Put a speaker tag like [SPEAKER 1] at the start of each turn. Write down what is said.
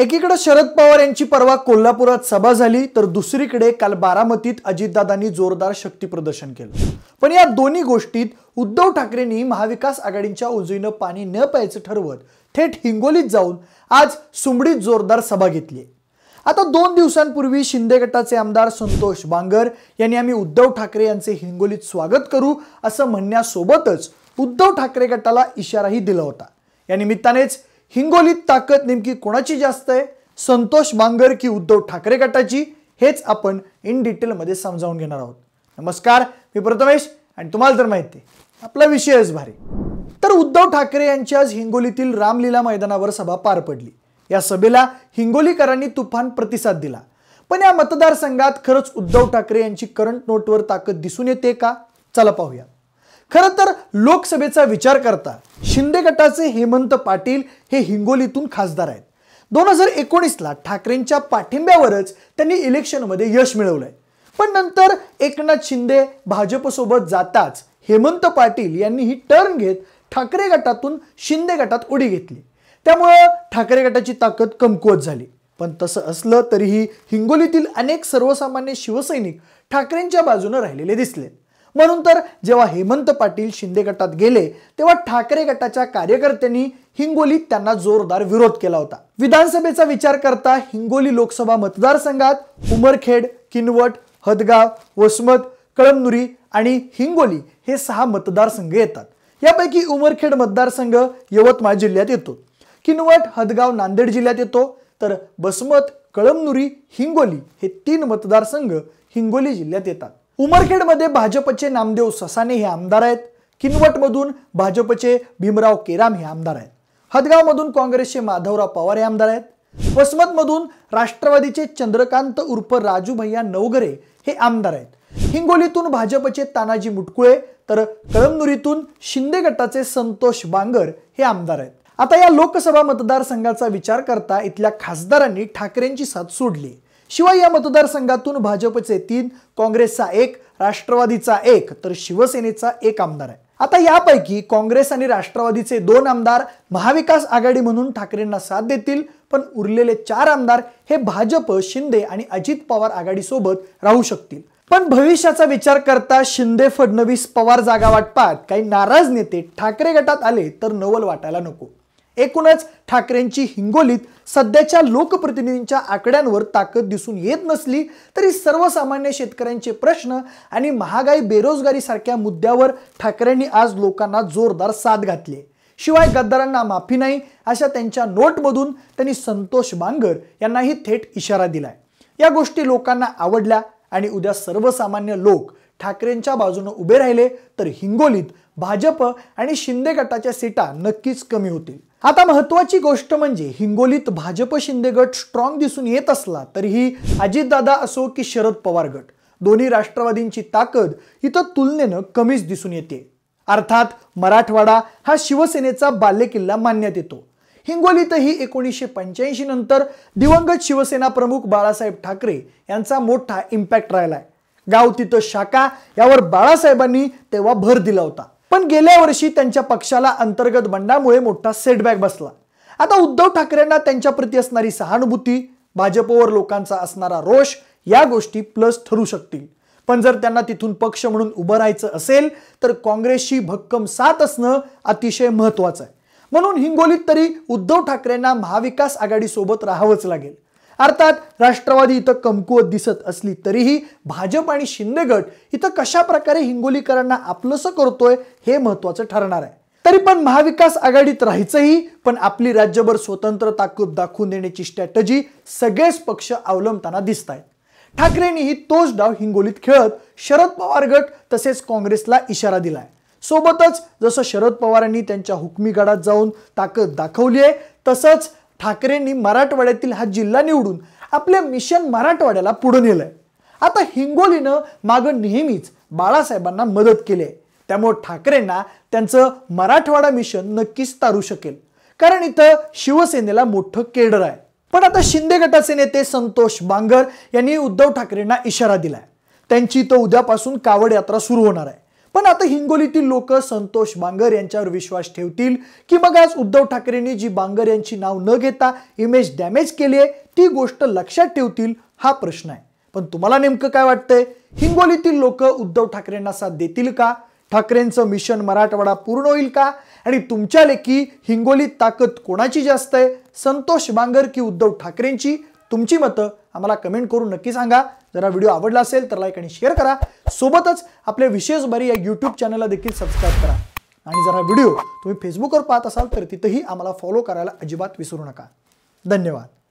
[SPEAKER 1] एकीकडे शरद पवार यांची परवा कोल्हापुरात सभा झाली तर दुसरीकडे काल बारामतीत अजितदादांनी जोरदार शक्ती प्रदर्शन केलं पण या दोन्ही गोष्टीत उद्धव ठाकरेंनी महाविकास आघाडीच्या उजवीनं पाणी न प्यायचं ठरवत थेट हिंगोलीत जाऊन आज सुंबडीत जोरदार सभा घेतली आता दोन दिवसांपूर्वी शिंदे गटाचे आमदार संतोष बांगर यांनी आम्ही उद्धव ठाकरे यांचे हिंगोलीत स्वागत करू असं म्हणण्यासोबतच उद्धव ठाकरे गटाला इशाराही दिला होता या निमित्तानेच हिंगोलीत ताकद नेमकी कोणाची जास्त आहे संतोष बांगर की उद्धव ठाकरे गटाची हेच आपण इन डिटेलमध्ये समजावून घेणार आहोत नमस्कार मी प्रथमेश आणि तुम्हाला तर माहिती आपला विषयच भारी तर उद्धव ठाकरे यांची आज हिंगोलीतील रामलीला मैदानावर सभा पार पडली या सभेला हिंगोलीकरांनी तुफान प्रतिसाद दिला पण या मतदारसंघात खरंच उद्धव ठाकरे यांची करंट नोटवर ताकद दिसून येते का चला पाहूया खरं तर लोकसभेचा विचार करता शिंदे गटाचे हेमंत पाटील हे हिंगोलीतून खासदार आहेत दोन हजार एकोणीसला ठाकरेंच्या पाठिंब्यावरच त्यांनी इलेक्शनमध्ये यश मिळवलंय पण नंतर एकनाथ शिंदे भाजपसोबत जाताच हेमंत पाटील यांनी ही टर्न घेत ठाकरे गटातून शिंदे गटात उडी घेतली त्यामुळं ठाकरे गटाची ताकद कमकुवत झाली पण तसं असलं तरीही हिंगोलीतील अनेक सर्वसामान्य शिवसैनिक ठाकरेंच्या बाजूने राहिलेले दिसले म्हणून तर जेव्हा हेमंत पाटील शिंदे गटात गेले तेव्हा ठाकरे गटाच्या कार्यकर्त्यांनी हिंगोलीत त्यांना जोरदार विरोध केला होता विधानसभेचा विचार करता हिंगोली लोकसभा मतदारसंघात उमरखेड किनवट हदगाव वसमत कळमनुरी आणि हिंगोली हे सहा मतदारसंघ येतात यापैकी उमरखेड मतदारसंघ यवतमाळ जिल्ह्यात येतो किनवट हदगाव नांदेड जिल्ह्यात येतो तर बसमत कळमनुरी हिंगोली हे तीन मतदारसंघ हिंगोली जिल्ह्यात येतात उमरखेडमध्ये भाजपचे नामदेव ससाने हे आमदार आहेत किनवटमधून भाजपचे भीमराव केराम हे आमदार आहेत हदगावमधून काँग्रेसचे माधवराव पवार हे आमदार आहेत वसमतमधून राष्ट्रवादीचे चंद्रकांत उर्फ राजू भैया नवगरे हे आमदार आहेत हिंगोलीतून भाजपचे तानाजी मुटकुळे तर कळमनुरीतून शिंदे गटाचे संतोष बांगर हे आमदार आहेत आता या लोकसभा मतदारसंघाचा विचार करता इथल्या खासदारांनी ठाकरेंची साथ सोडली शिवाय या मतदारसंघातून भाजपचे तीन काँग्रेसचा एक राष्ट्रवादीचा एक तर शिवसेनेचा एक आमदार आहे आता यापैकी काँग्रेस आणि राष्ट्रवादीचे दोन आमदार महाविकास आघाडी म्हणून ठाकरेंना साथ देतील पण उरलेले चार आमदार हे भाजप शिंदे आणि अजित पवार आघाडीसोबत राहू शकतील पण भविष्याचा विचार करता शिंदे फडणवीस पवार जागा वाटपात काही नाराज नेते ठाकरे गटात आले तर नवल वाटायला नको एकूणच ठाकरेंची हिंगोलीत सध्याच्या लोकप्रतिनिधींच्या आकड्यांवर ताकद दिसून येत नसली तरी सर्वसामान्य शेतकऱ्यांचे प्रश्न आणि महागाई बेरोजगारीसारख्या मुद्द्यावर ठाकरेंनी आज लोकांना जोरदार साथ घातली शिवाय गद्दारांना माफी नाही अशा त्यांच्या नोटमधून त्यांनी संतोष बांगर यांनाही थेट इशारा दिलाय या गोष्टी लोकांना आवडल्या आणि उद्या सर्वसामान्य लोक ठाकरेंच्या बाजूने उभे राहिले तर हिंगोलीत भाजप आणि शिंदे गटाच्या सीटा नक्कीच कमी होतील आता महत्वाची गोष्ट म्हणजे हिंगोलीत भाजप शिंदे गट स्ट्रॉंग दिसून येत असला तरीही अजितदादा असो की शरद पवार गट दोन्ही राष्ट्रवादींची ताकद इथं तुलनेनं कमीच दिसून येते अर्थात मराठवाडा हा शिवसेनेचा बाल्यकिल्ला मानण्यात येतो हिंगोलीतही एकोणीसशे पंच्याऐंशी नंतर दिवंगत शिवसेना प्रमुख बाळासाहेब ठाकरे यांचा मोठा इम्पॅक्ट राहिलाय गाव तिथं शाखा यावर बाळासाहेबांनी तेव्हा भर दिला होता पण गेल्या वर्षी त्यांच्या पक्षाला अंतर्गत बंडामुळे मोठा सेटबॅक बसला आता उद्धव ठाकरेंना त्यांच्याप्रती असणारी सहानुभूती भाजपवर लोकांचा असणारा रोष या गोष्टी प्लस ठरू शकतील पण जर त्यांना तिथून पक्ष म्हणून उभं राहायचं असेल तर काँग्रेसशी भक्कम साथ असणं अतिशय महत्वाचं आहे म्हणून हिंगोलीत तरी उद्धव ठाकरेंना महाविकास आघाडीसोबत राहावंच लागेल अर्थात राष्ट्रवादी इथं कमकुवत दिसत असली तरीही भाजप आणि शिंदे गट इथं कशा प्रकारे हिंगोलीकरांना आपलंसं करतोय हे महत्वाचं ठरणार आहे तरी पण महाविकास आघाडीत राहायचंही पण आपली राज्यभर स्वतंत्र ताकद दाखवून देण्याची स्ट्रॅटजी सगळेच पक्ष अवलंबताना दिसत आहेत ठाकरेंनीही तोच डाव हिंगोलीत खेळत शरद पवार गट तसेच काँग्रेसला इशारा दिलाय सोबतच जसं शरद पवारांनी त्यांच्या हुकमी गडात जाऊन ताकद दाखवली आहे तसंच ठाकरेंनी मराठवाड्यातील हा जिल्हा निवडून आपले मिशन मराठवाड्याला पुढे नेलंय आता हिंगोलीनं मागं नेहमीच बाळासाहेबांना मदत केली आहे त्यामुळे ठाकरेंना त्यांचं मराठवाडा मिशन नक्कीच तारू शकेल कारण इथं शिवसेनेला मोठं केडर आहे पण आता शिंदे गटाचे नेते संतोष बांगर यांनी उद्धव ठाकरेंना इशारा दिलाय त्यांची तो उद्यापासून कावड यात्रा सुरू होणार आहे पण आता हिंगोलीतील लोक संतोष बांगर यांच्यावर विश्वास ठेवतील की मग आज उद्धव ठाकरेंनी जी बांगर यांची नाव न घेता इमेज डॅमेज केली आहे ती गोष्ट लक्षात ठेवतील हा प्रश्न आहे पण तुम्हाला नेमकं काय वाटतंय हिंगोलीतील लोक उद्धव ठाकरेंना साथ देतील का ठाकरेंचं मिशन मराठवाडा पूर्ण होईल का आणि तुमच्या लेखी हिंगोलीत ताकद कोणाची जास्त आहे संतोष बांगर की उद्धव ठाकरेंची तुमची मतं आम्हाला कमेंट करून नक्की सांगा जरा व्हिडिओ आवडला असेल तर लाईक आणि शेअर करा सोबतच आपले विशेष बरी या यूट्यूब चॅनलला देखील सबस्क्राईब करा आणि जरा व्हिडिओ तुम्ही फेसबुकवर पाहत असाल तर तिथंही आम्हाला फॉलो करायला अजिबात विसरू नका धन्यवाद